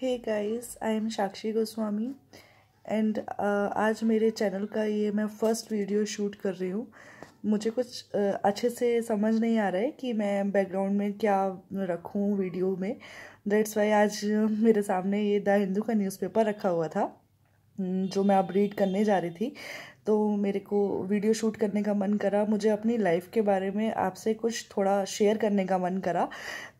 hey guys I am Sakshi Goswami and आज मेरे channel का ये मैं फर्स्ट वीडियो शूट कर रही हूँ मुझे कुछ uh, अच्छे से समझ नहीं आ रहा है कि मैं बैकग्राउंड में क्या रखूँ वीडियो में दैट्स वाई आज मेरे सामने ये द हिंदू का न्यूज़पेपर रखा हुआ था हम्म, जो मैं अब रीड करने जा रही थी तो मेरे को वीडियो शूट करने का मन करा मुझे अपनी लाइफ के बारे में आपसे कुछ थोड़ा शेयर करने का मन करा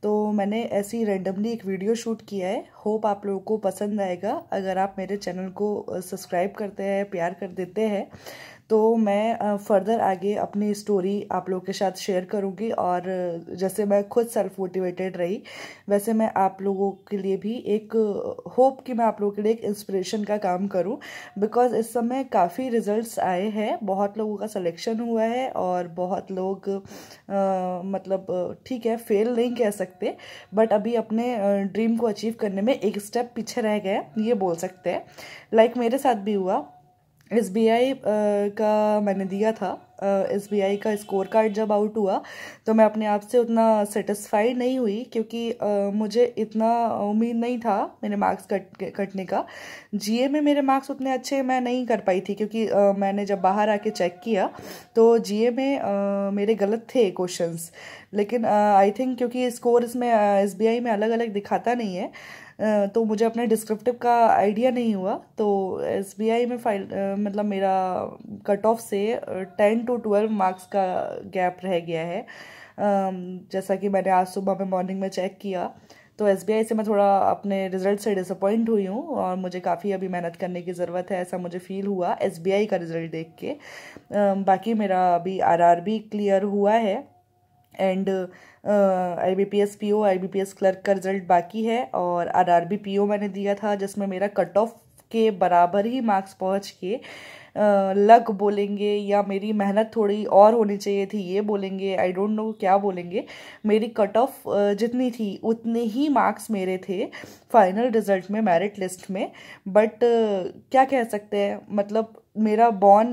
तो मैंने ऐसी रैंडमली एक वीडियो शूट किया है होप आप लोगों को पसंद आएगा अगर आप मेरे चैनल को सब्सक्राइब करते हैं प्यार कर देते हैं तो मैं फर्दर आगे अपनी स्टोरी आप लोगों के साथ शेयर करूँगी और जैसे मैं खुद सेल्फ मोटिवेटेड रही वैसे मैं आप लोगों के लिए भी एक होप कि मैं आप लोगों के लिए एक इंस्पिरेशन का काम करूँ बिकॉज इस समय काफ़ी रिजल्ट्स आए हैं बहुत लोगों का सिलेक्शन हुआ है और बहुत लोग आ, मतलब ठीक है फेल नहीं कह सकते बट अभी अपने ड्रीम को अचीव करने में एक स्टेप पीछे रह गए ये बोल सकते हैं लाइक like मेरे साथ भी हुआ एस बी आई का मैंने दिया था एस बी आई का स्कोर कार्ड जब आउट हुआ तो मैं अपने आप से उतना सेटिस्फाइड नहीं हुई क्योंकि uh, मुझे इतना उम्मीद नहीं था मेरे मार्क्स कट कटने का जी ए में मेरे मार्क्स उतने अच्छे मैं नहीं कर पाई थी क्योंकि uh, मैंने जब बाहर आके चेक किया तो जी ए में uh, मेरे गलत थे क्वेश्चंस लेकिन आई uh, थिंक क्योंकि स्कोर इसमें एस बी आई में अलग अलग दिखाता नहीं है तो मुझे अपने डिस्क्रिप्टिव का आइडिया नहीं हुआ तो एस बी आई में फाइल मतलब मेरा कट ऑफ से टेन टू ट्वेल्व मार्क्स का गैप रह गया है जैसा कि मैंने आज सुबह में मॉर्निंग में चेक किया तो एस से मैं थोड़ा अपने रिजल्ट से डिसअपॉइंट हुई हूँ और मुझे काफ़ी अभी मेहनत करने की ज़रूरत है ऐसा मुझे फ़ील हुआ एस का रिज़ल्ट देख के बाकी मेरा अभी आर क्लियर हुआ है and I B P S P O I B P S clerk का रिजल्ट बाकी है और R R B P O मैंने दिया था जिसमें मेरा कट ऑफ के बराबर ही मार्क्स पहुंच के लक बोलेंगे या मेरी मेहनत थोड़ी और होनी चाहिए थी ये बोलेंगे आई डोंट नो क्या बोलेंगे मेरी कट ऑफ जितनी थी उतने ही मार्क्स मेरे थे फाइनल रिजल्ट में मेरिट लिस्ट में बट क्या कह सकते हैं मतलब मेरा बॉर्न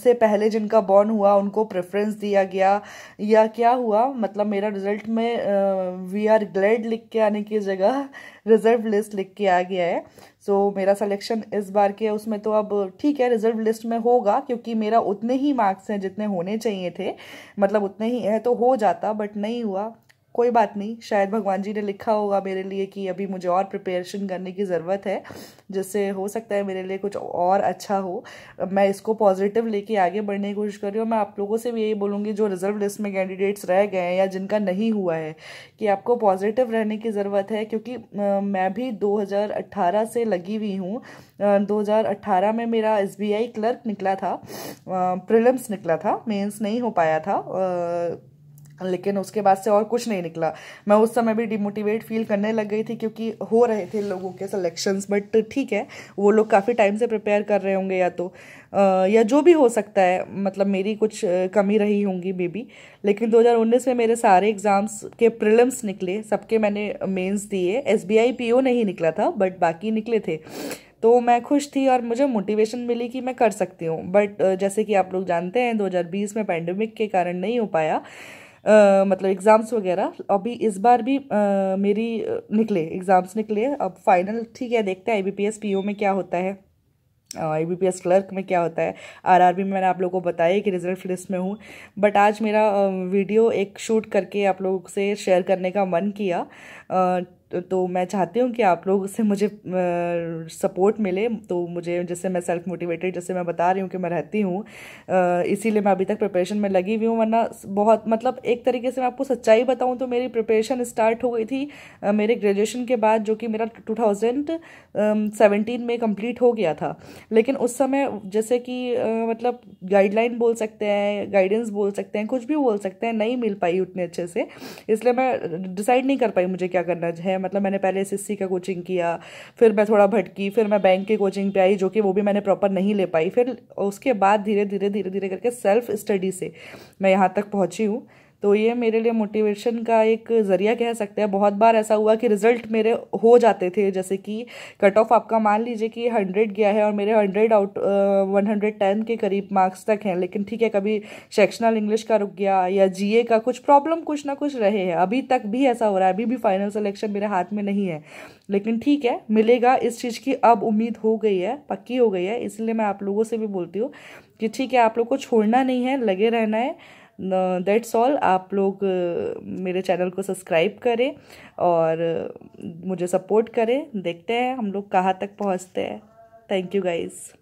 से पहले जिनका बॉन हुआ उनको प्रेफरेंस दिया गया या क्या हुआ मतलब मेरा रिजल्ट में वी आर ग्लेड लिख के आने की जगह रिजर्व लिस्ट लिख के आ गया है सो so, मेरा सिलेक्शन इस बार के उसमें तो अब ठीक है रिजर्व लिस्ट लिस्ट में होगा क्योंकि मेरा उतने ही मार्क्स हैं जितने होने चाहिए थे मतलब उतने ही है तो हो जाता बट नहीं हुआ कोई बात नहीं शायद भगवान जी ने लिखा होगा मेरे लिए कि अभी मुझे और प्रिपरेशन करने की ज़रूरत है जिससे हो सकता है मेरे लिए कुछ और अच्छा हो मैं इसको पॉजिटिव लेके आगे बढ़ने की कोशिश कर रही हूँ मैं आप लोगों से भी यही बोलूँगी जो रिजर्व लिस्ट में कैंडिडेट्स रह गए हैं या जिनका नहीं हुआ है कि आपको पॉजिटिव रहने की ज़रूरत है क्योंकि मैं भी दो से लगी हुई हूँ दो में मेरा एस क्लर्क निकला था प्रिलम्स निकला था मेन्स नहीं हो पाया था लेकिन उसके बाद से और कुछ नहीं निकला मैं उस समय भी डिमोटिवेट फील करने लग गई थी क्योंकि हो रहे थे लोगों के सलेक्शन बट ठीक है वो लोग काफ़ी टाइम से प्रिपेयर कर रहे होंगे या तो आ, या जो भी हो सकता है मतलब मेरी कुछ कमी रही होंगी मे बी लेकिन 2019 में मेरे सारे एग्ज़ाम्स के प्रिलम्स निकले सबके मैंने मेंस दिए S B I P O नहीं निकला था बट बाकी निकले थे तो मैं खुश थी और मुझे मोटिवेशन मिली कि मैं कर सकती हूँ बट जैसे कि आप लोग जानते हैं 2020 में पैंडमिक के कारण नहीं हो पाया आ, मतलब एग्ज़ाम्स वगैरह अभी इस बार भी आ, मेरी निकले एग्ज़ाम्स निकले अब फाइनल ठीक है देखते हैं I B P S P O में क्या होता है I B P S clerk में क्या होता है आरआरबी में मैंने आप लोगों को बताया कि रिजल्ट लिस्ट में हूँ बट आज मेरा वीडियो एक शूट करके आप लोगों से शेयर करने का मन किया तो, तो मैं चाहती हूँ कि आप लोग से मुझे सपोर्ट मिले तो मुझे जैसे मैं सेल्फ मोटिवेटेड जैसे मैं बता रही हूँ कि मैं रहती हूँ इसीलिए मैं अभी तक प्रिपरेशन में लगी हुई हूँ वरना बहुत मतलब एक तरीके से मैं आपको सच्चाई बताऊँ तो मेरी प्रिपरेशन स्टार्ट हो गई थी मेरे ग्रेजुएशन के बाद जो कि मेरा टू थाउजेंड सेवेंटीन में कम्प्लीट हो गया था लेकिन उस समय जैसे कि मतलब गाइडलाइन बोल सकते हैं गाइडेंस बोल सकते हैं कुछ भी बोल सकते हैं नहीं मिल पाई उतने अच्छे से इसलिए मैं डिसाइड नहीं कर पाई मुझे क्या करना है मतलब मैंने पहले एस का कोचिंग किया फिर मैं थोड़ा भटकी फिर मैं बैंक की कोचिंग पे आई जो कि वो भी मैंने प्रॉपर नहीं ले पाई फिर उसके बाद धीरे धीरे धीरे धीरे करके सेल्फ स्टडी से मैं यहाँ तक पहुँची हूँ तो ये मेरे लिए मोटिवेशन का एक ज़रिया कह सकते हैं बहुत बार ऐसा हुआ कि रिजल्ट मेरे हो जाते थे जैसे कि कट ऑफ आपका मान लीजिए कि हंड्रेड गया है और मेरे hundred out one hundred ten के करीब मार्क्स तक हैं लेकिन ठीक है कभी सेक्शनल इंग्लिश का रुक गया या जीए का कुछ प्रॉब्लम कुछ ना कुछ रहे हैं अभी तक भी ऐसा हो रहा है अभी भी फाइनल सिलेक्शन मेरे हाथ में नहीं है लेकिन ठीक है मिलेगा इस चीज़ की अब उम्मीद हो गई है पक्की हो गई है इसलिए मैं आप लोगों से भी बोलती हूँ कि ठीक है आप लोग को छोड़ना नहीं है लगे रहना है दैट्स ऑल आप लोग मेरे चैनल को सब्सक्राइब करें और मुझे सपोर्ट करें देखते हैं हम लोग कहाँ तक पहुँचते हैं थैंक यू गाइज़